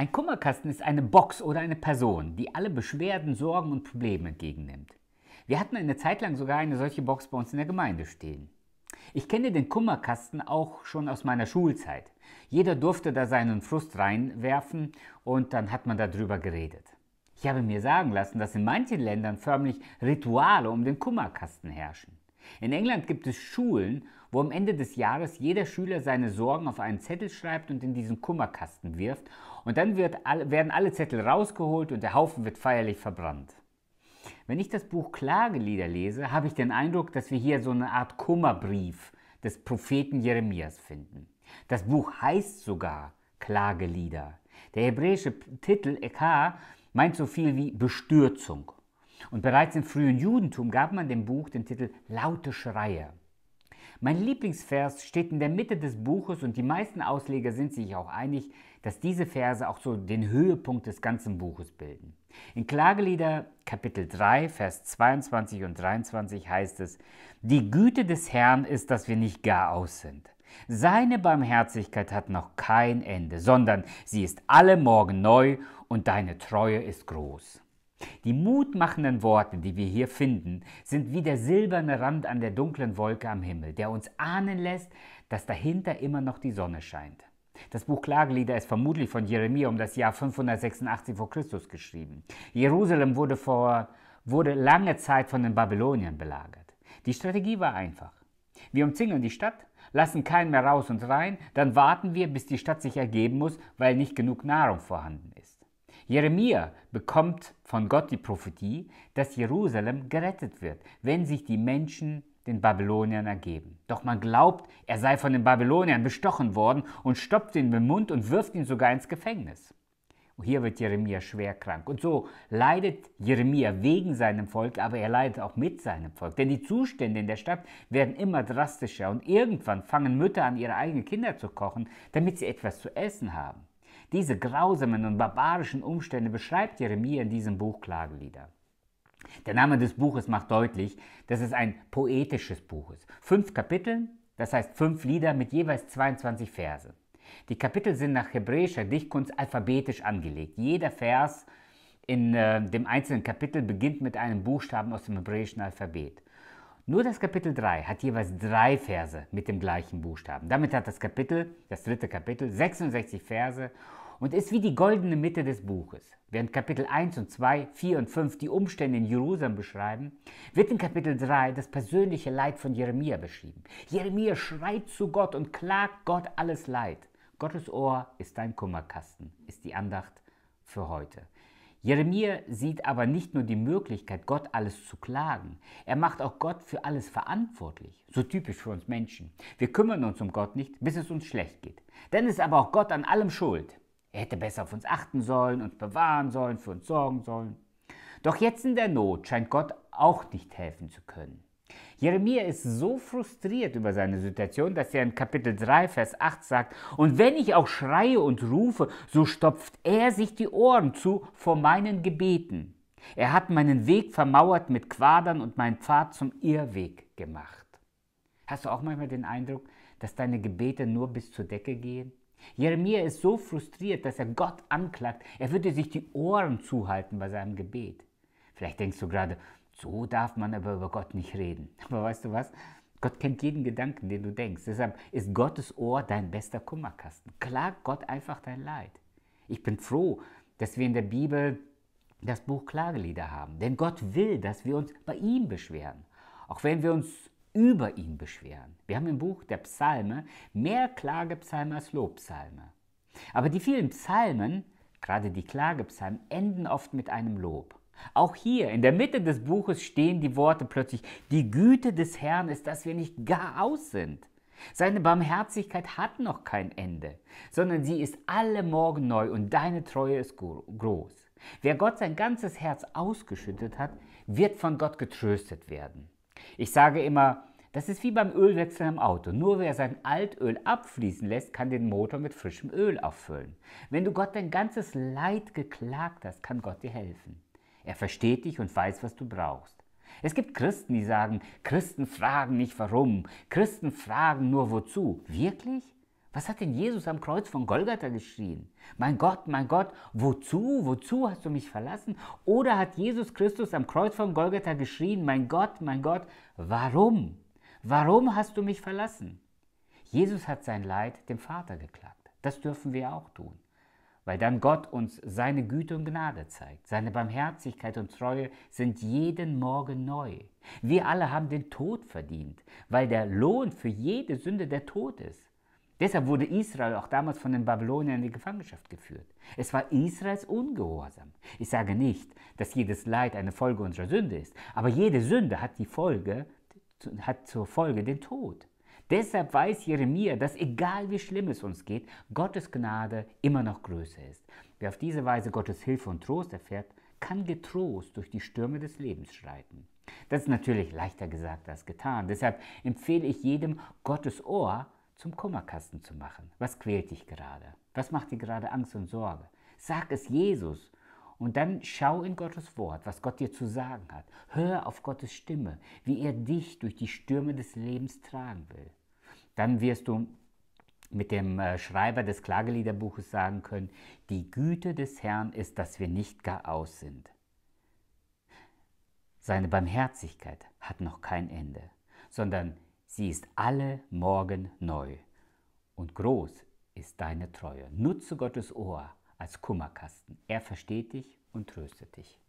Ein Kummerkasten ist eine Box oder eine Person, die alle Beschwerden, Sorgen und Probleme entgegennimmt. Wir hatten eine Zeit lang sogar eine solche Box bei uns in der Gemeinde stehen. Ich kenne den Kummerkasten auch schon aus meiner Schulzeit. Jeder durfte da seinen Frust reinwerfen und dann hat man darüber geredet. Ich habe mir sagen lassen, dass in manchen Ländern förmlich Rituale um den Kummerkasten herrschen. In England gibt es Schulen, wo am Ende des Jahres jeder Schüler seine Sorgen auf einen Zettel schreibt und in diesen Kummerkasten wirft. Und dann wird, werden alle Zettel rausgeholt und der Haufen wird feierlich verbrannt. Wenn ich das Buch Klagelieder lese, habe ich den Eindruck, dass wir hier so eine Art Kummerbrief des Propheten Jeremias finden. Das Buch heißt sogar Klagelieder. Der hebräische Titel Eka meint so viel wie Bestürzung, und bereits im frühen Judentum gab man dem Buch den Titel Laute Schreie. Mein Lieblingsvers steht in der Mitte des Buches und die meisten Ausleger sind sich auch einig, dass diese Verse auch so den Höhepunkt des ganzen Buches bilden. In Klagelieder Kapitel 3, Vers 22 und 23 heißt es, Die Güte des Herrn ist, dass wir nicht gar aus sind. Seine Barmherzigkeit hat noch kein Ende, sondern sie ist alle Morgen neu und deine Treue ist groß. Die mutmachenden Worte, die wir hier finden, sind wie der silberne Rand an der dunklen Wolke am Himmel, der uns ahnen lässt, dass dahinter immer noch die Sonne scheint. Das Buch Klagelieder ist vermutlich von Jeremia um das Jahr 586 vor Christus geschrieben. Jerusalem wurde, vor, wurde lange Zeit von den Babyloniern belagert. Die Strategie war einfach. Wir umzingeln die Stadt, lassen keinen mehr raus und rein, dann warten wir, bis die Stadt sich ergeben muss, weil nicht genug Nahrung vorhanden ist. Jeremia bekommt von Gott die Prophetie, dass Jerusalem gerettet wird, wenn sich die Menschen den Babyloniern ergeben. Doch man glaubt, er sei von den Babyloniern bestochen worden und stopft ihn im Mund und wirft ihn sogar ins Gefängnis. Und hier wird Jeremia schwer krank. Und so leidet Jeremia wegen seinem Volk, aber er leidet auch mit seinem Volk. Denn die Zustände in der Stadt werden immer drastischer und irgendwann fangen Mütter an, ihre eigenen Kinder zu kochen, damit sie etwas zu essen haben. Diese grausamen und barbarischen Umstände beschreibt Jeremia in diesem Buch Klagelieder. Der Name des Buches macht deutlich, dass es ein poetisches Buch ist. Fünf Kapitel, das heißt fünf Lieder mit jeweils 22 Verse. Die Kapitel sind nach hebräischer Dichtkunst alphabetisch angelegt. Jeder Vers in äh, dem einzelnen Kapitel beginnt mit einem Buchstaben aus dem hebräischen Alphabet. Nur das Kapitel 3 hat jeweils drei Verse mit dem gleichen Buchstaben. Damit hat das Kapitel, das dritte Kapitel, 66 Verse und ist wie die goldene Mitte des Buches. Während Kapitel 1 und 2, 4 und 5 die Umstände in Jerusalem beschreiben, wird in Kapitel 3 das persönliche Leid von Jeremia beschrieben. Jeremia schreit zu Gott und klagt Gott alles Leid. Gottes Ohr ist dein Kummerkasten, ist die Andacht für heute. Jeremia sieht aber nicht nur die Möglichkeit, Gott alles zu klagen, er macht auch Gott für alles verantwortlich. So typisch für uns Menschen. Wir kümmern uns um Gott nicht, bis es uns schlecht geht. Dann ist aber auch Gott an allem schuld. Er hätte besser auf uns achten sollen, uns bewahren sollen, für uns sorgen sollen. Doch jetzt in der Not scheint Gott auch nicht helfen zu können. Jeremia ist so frustriert über seine Situation, dass er in Kapitel 3, Vers 8 sagt, und wenn ich auch schreie und rufe, so stopft er sich die Ohren zu vor meinen Gebeten. Er hat meinen Weg vermauert mit Quadern und meinen Pfad zum Irrweg gemacht. Hast du auch manchmal den Eindruck, dass deine Gebete nur bis zur Decke gehen? Jeremia ist so frustriert, dass er Gott anklagt, er würde sich die Ohren zuhalten bei seinem Gebet. Vielleicht denkst du gerade, so darf man aber über Gott nicht reden. Aber weißt du was? Gott kennt jeden Gedanken, den du denkst. Deshalb ist Gottes Ohr dein bester Kummerkasten. Klag Gott einfach dein Leid. Ich bin froh, dass wir in der Bibel das Buch Klagelieder haben. Denn Gott will, dass wir uns bei ihm beschweren. Auch wenn wir uns über ihn beschweren. Wir haben im Buch der Psalme mehr Klagepsalme als Lobpsalme. Aber die vielen Psalmen, gerade die Klagepsalmen, enden oft mit einem Lob. Auch hier in der Mitte des Buches stehen die Worte plötzlich, die Güte des Herrn ist, dass wir nicht gar aus sind. Seine Barmherzigkeit hat noch kein Ende, sondern sie ist alle Morgen neu und deine Treue ist groß. Wer Gott sein ganzes Herz ausgeschüttet hat, wird von Gott getröstet werden. Ich sage immer, das ist wie beim Ölwechsel im Auto. Nur wer sein Altöl abfließen lässt, kann den Motor mit frischem Öl auffüllen. Wenn du Gott dein ganzes Leid geklagt hast, kann Gott dir helfen. Er versteht dich und weiß, was du brauchst. Es gibt Christen, die sagen, Christen fragen nicht warum, Christen fragen nur wozu. Wirklich? Was hat denn Jesus am Kreuz von Golgatha geschrien? Mein Gott, mein Gott, wozu, wozu hast du mich verlassen? Oder hat Jesus Christus am Kreuz von Golgatha geschrien, mein Gott, mein Gott, warum? Warum hast du mich verlassen? Jesus hat sein Leid dem Vater geklagt. Das dürfen wir auch tun weil dann Gott uns seine Güte und Gnade zeigt. Seine Barmherzigkeit und Treue sind jeden Morgen neu. Wir alle haben den Tod verdient, weil der Lohn für jede Sünde der Tod ist. Deshalb wurde Israel auch damals von den Babyloniern in die Gefangenschaft geführt. Es war Israels Ungehorsam. Ich sage nicht, dass jedes Leid eine Folge unserer Sünde ist, aber jede Sünde hat die Folge, hat zur Folge den Tod. Deshalb weiß Jeremia, dass egal wie schlimm es uns geht, Gottes Gnade immer noch größer ist. Wer auf diese Weise Gottes Hilfe und Trost erfährt, kann getrost durch die Stürme des Lebens schreiten. Das ist natürlich leichter gesagt als getan. Deshalb empfehle ich jedem, Gottes Ohr zum Kummerkasten zu machen. Was quält dich gerade? Was macht dir gerade Angst und Sorge? Sag es Jesus und dann schau in Gottes Wort, was Gott dir zu sagen hat. Hör auf Gottes Stimme, wie er dich durch die Stürme des Lebens tragen will. Dann wirst du mit dem äh, Schreiber des Klageliederbuches sagen können, die Güte des Herrn ist, dass wir nicht gar aus sind. Seine Barmherzigkeit hat noch kein Ende, sondern sie ist alle Morgen neu. Und groß ist deine Treue. Nutze Gottes Ohr als Kummerkasten. Er versteht dich und tröstet dich.